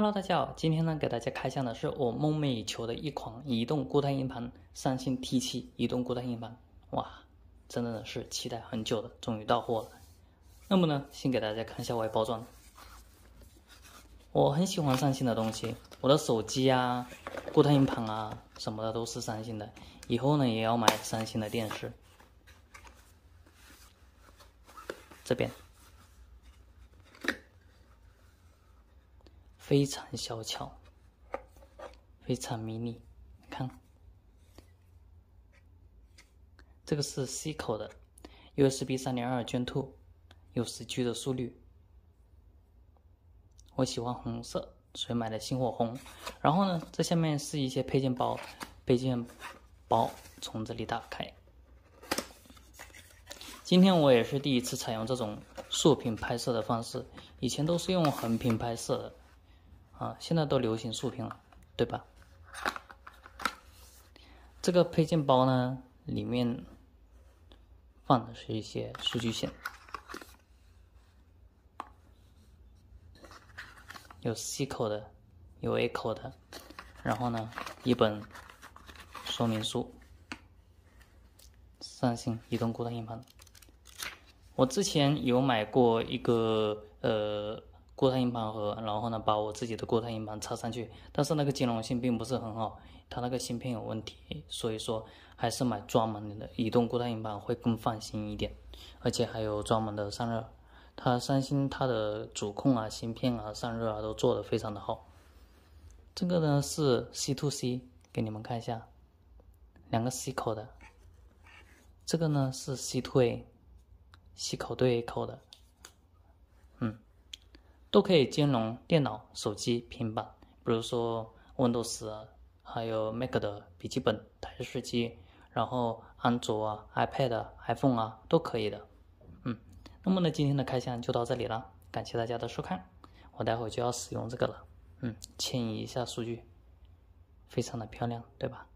Hello，大家好，今天呢，给大家开箱的是我梦寐以求的一款移动固态硬盘，三星 T7 移动固态硬盘，哇，真的是期待很久了，终于到货了。那么呢，先给大家看一下外包装。我很喜欢三星的东西，我的手机啊、固态硬盘啊什么的都是三星的，以后呢也要买三星的电视。这边。非常小巧，非常迷你。看，这个是 C 口的，u s B 三点二卷 Two，有十 G 的速率。我喜欢红色，所以买了星火红。然后呢，这下面是一些配件包，配件包从这里打开。今天我也是第一次采用这种竖屏拍摄的方式，以前都是用横屏拍摄的。啊，现在都流行竖屏了，对吧？这个配件包呢，里面放的是一些数据线，有 C 口的，有 A 口的，然后呢，一本说明书。三星移动固态硬盘，我之前有买过一个呃。固态硬盘盒，然后呢，把我自己的固态硬盘插上去，但是那个兼容性并不是很好，它那个芯片有问题，所以说还是买专门的移动固态硬盘会更放心一点，而且还有专门的散热，它三星它的主控啊、芯片啊、散热啊都做的非常的好。这个呢是 C to C，给你们看一下，两个 C 口的。这个呢是 C to A，C 口对 A 口的。都可以兼容电脑、手机、平板，比如说 Windows，还有 Mac 的笔记本、台式机，然后安卓啊、iPad、iPhone 啊都可以的。嗯，那么呢，今天的开箱就到这里了，感谢大家的收看。我待会就要使用这个了，嗯，迁移一下数据，非常的漂亮，对吧？